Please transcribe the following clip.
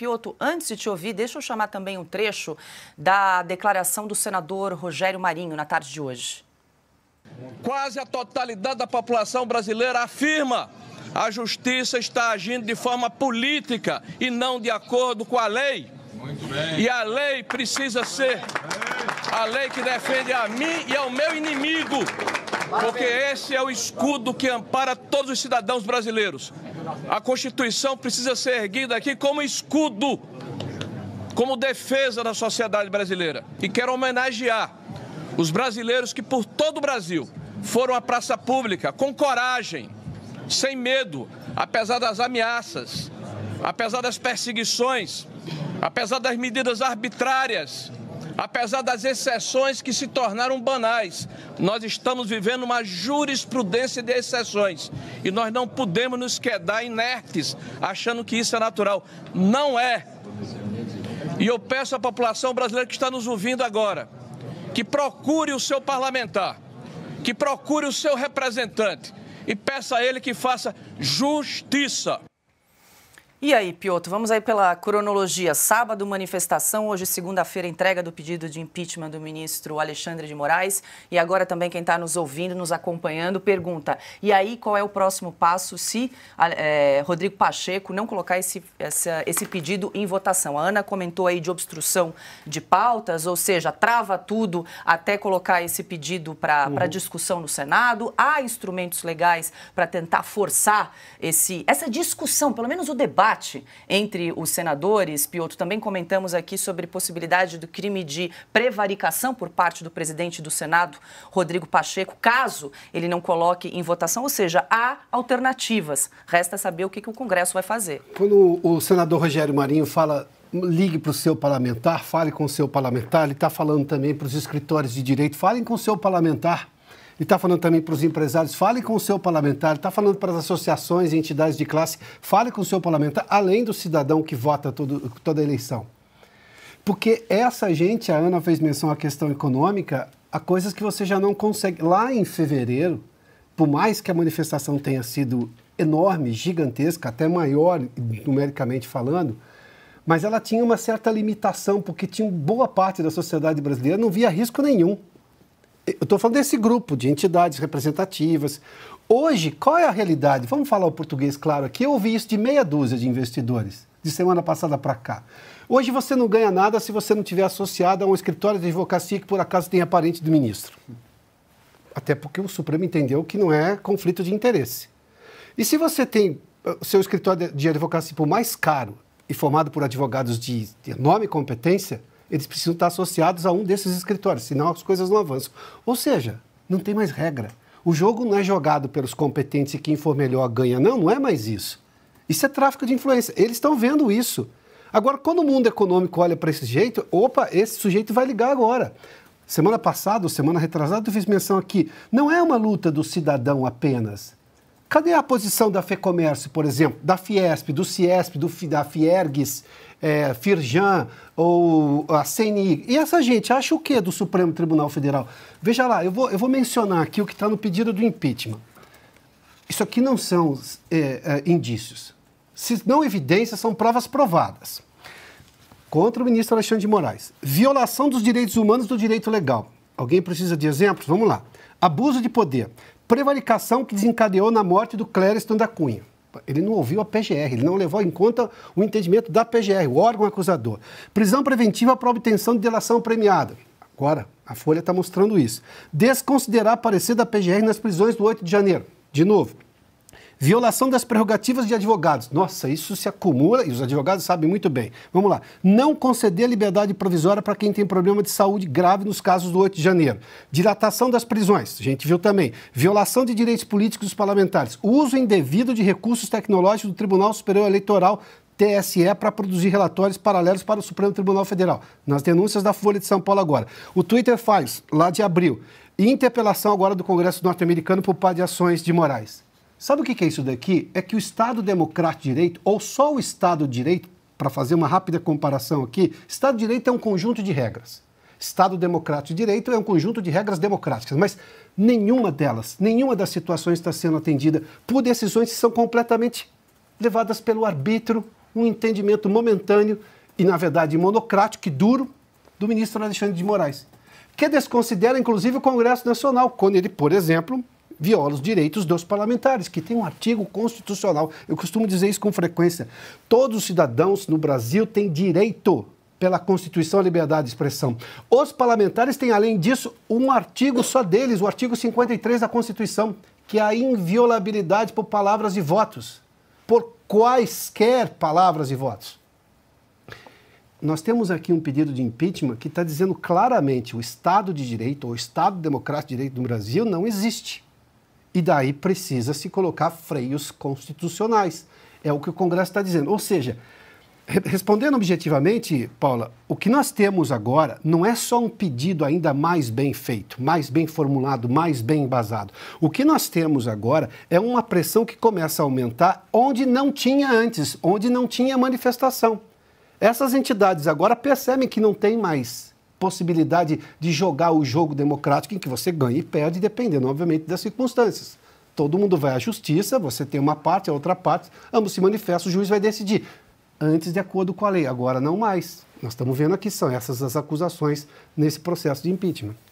Pioto, antes de te ouvir, deixa eu chamar também um trecho da declaração do senador Rogério Marinho na tarde de hoje. Quase a totalidade da população brasileira afirma a justiça está agindo de forma política e não de acordo com a lei. E a lei precisa ser a lei que defende a mim e ao meu inimigo porque esse é o escudo que ampara todos os cidadãos brasileiros. A Constituição precisa ser erguida aqui como escudo, como defesa da sociedade brasileira. E quero homenagear os brasileiros que por todo o Brasil foram à praça pública com coragem, sem medo, apesar das ameaças, apesar das perseguições, apesar das medidas arbitrárias Apesar das exceções que se tornaram banais, nós estamos vivendo uma jurisprudência de exceções e nós não podemos nos quedar inertes achando que isso é natural. Não é. E eu peço à população brasileira que está nos ouvindo agora que procure o seu parlamentar, que procure o seu representante e peça a ele que faça justiça. E aí, Piotr, vamos aí pela cronologia. Sábado, manifestação, hoje, segunda-feira, entrega do pedido de impeachment do ministro Alexandre de Moraes. E agora também quem está nos ouvindo, nos acompanhando, pergunta: e aí, qual é o próximo passo se é, Rodrigo Pacheco não colocar esse, essa, esse pedido em votação? A Ana comentou aí de obstrução de pautas, ou seja, trava tudo até colocar esse pedido para uhum. discussão no Senado. Há instrumentos legais para tentar forçar esse, essa discussão, pelo menos o debate debate entre os senadores, Piotr, também comentamos aqui sobre possibilidade do crime de prevaricação por parte do presidente do Senado, Rodrigo Pacheco, caso ele não coloque em votação, ou seja, há alternativas. Resta saber o que, que o Congresso vai fazer. Quando o senador Rogério Marinho fala ligue para o seu parlamentar, fale com o seu parlamentar, ele está falando também para os escritórios de direito, falem com o seu parlamentar e está falando também para os empresários, fale com o seu parlamentar, está falando para as associações e entidades de classe, fale com o seu parlamentar, além do cidadão que vota todo, toda eleição. Porque essa gente, a Ana fez menção à questão econômica, há coisas que você já não consegue. Lá em fevereiro, por mais que a manifestação tenha sido enorme, gigantesca, até maior numericamente falando, mas ela tinha uma certa limitação, porque tinha boa parte da sociedade brasileira não via risco nenhum. Eu estou falando desse grupo de entidades representativas. Hoje, qual é a realidade? Vamos falar o português claro aqui. Eu ouvi isso de meia dúzia de investidores, de semana passada para cá. Hoje você não ganha nada se você não tiver associado a um escritório de advocacia que por acaso tenha parente do ministro. Até porque o Supremo entendeu que não é conflito de interesse. E se você tem eh, o seu escritório de advocacia por mais caro e formado por advogados de enorme competência, eles precisam estar associados a um desses escritórios, senão as coisas não avançam. Ou seja, não tem mais regra. O jogo não é jogado pelos competentes e quem for melhor ganha. Não, não é mais isso. Isso é tráfico de influência. Eles estão vendo isso. Agora, quando o mundo econômico olha para esse jeito, opa, esse sujeito vai ligar agora. Semana passada, semana retrasada, eu fiz menção aqui. Não é uma luta do cidadão apenas. Cadê a posição da FEComércio, por exemplo, da Fiesp, do Ciesp, do, da Fiergs, é, Firjan ou a CNI? E essa gente acha o quê do Supremo Tribunal Federal? Veja lá, eu vou, eu vou mencionar aqui o que está no pedido do impeachment. Isso aqui não são é, é, indícios. Se não evidências, são provas provadas. Contra o ministro Alexandre de Moraes. Violação dos direitos humanos do direito legal. Alguém precisa de exemplos? Vamos lá. Abuso de poder prevaricação que desencadeou na morte do Clériston da Cunha. Ele não ouviu a PGR, ele não levou em conta o entendimento da PGR, o órgão acusador. Prisão preventiva para obtenção de delação premiada. Agora, a Folha está mostrando isso. Desconsiderar parecer da PGR nas prisões do 8 de janeiro. De novo, Violação das prerrogativas de advogados. Nossa, isso se acumula e os advogados sabem muito bem. Vamos lá. Não conceder liberdade provisória para quem tem problema de saúde grave nos casos do 8 de janeiro. Dilatação das prisões. A gente viu também. Violação de direitos políticos dos parlamentares. Uso indevido de recursos tecnológicos do Tribunal Superior Eleitoral TSE para produzir relatórios paralelos para o Supremo Tribunal Federal, nas denúncias da Folha de São Paulo agora. O Twitter faz, lá de abril, interpelação agora do Congresso norte-americano por par de ações de Moraes. Sabe o que é isso daqui? É que o Estado Democrático de Direito, ou só o Estado de Direito, para fazer uma rápida comparação aqui, Estado de Direito é um conjunto de regras. Estado Democrático de Direito é um conjunto de regras democráticas, mas nenhuma delas, nenhuma das situações está sendo atendida por decisões que são completamente levadas pelo arbítrio, um entendimento momentâneo e, na verdade, monocrático e duro do ministro Alexandre de Moraes, que desconsidera, inclusive, o Congresso Nacional, quando ele, por exemplo, viola os direitos dos parlamentares, que tem um artigo constitucional. Eu costumo dizer isso com frequência. Todos os cidadãos no Brasil têm direito pela Constituição à liberdade de expressão. Os parlamentares têm, além disso, um artigo só deles, o artigo 53 da Constituição, que é a inviolabilidade por palavras e votos. Por quaisquer palavras e votos. Nós temos aqui um pedido de impeachment que está dizendo claramente o Estado de Direito, ou o Estado Democrático de Direito do Brasil não existe. E daí precisa se colocar freios constitucionais. É o que o Congresso está dizendo. Ou seja, respondendo objetivamente, Paula, o que nós temos agora não é só um pedido ainda mais bem feito, mais bem formulado, mais bem embasado. O que nós temos agora é uma pressão que começa a aumentar onde não tinha antes, onde não tinha manifestação. Essas entidades agora percebem que não tem mais possibilidade de jogar o jogo democrático em que você ganha e perde, dependendo, obviamente, das circunstâncias. Todo mundo vai à justiça, você tem uma parte, a outra parte, ambos se manifestam, o juiz vai decidir. Antes de acordo com a lei, agora não mais. Nós estamos vendo aqui, são essas as acusações nesse processo de impeachment.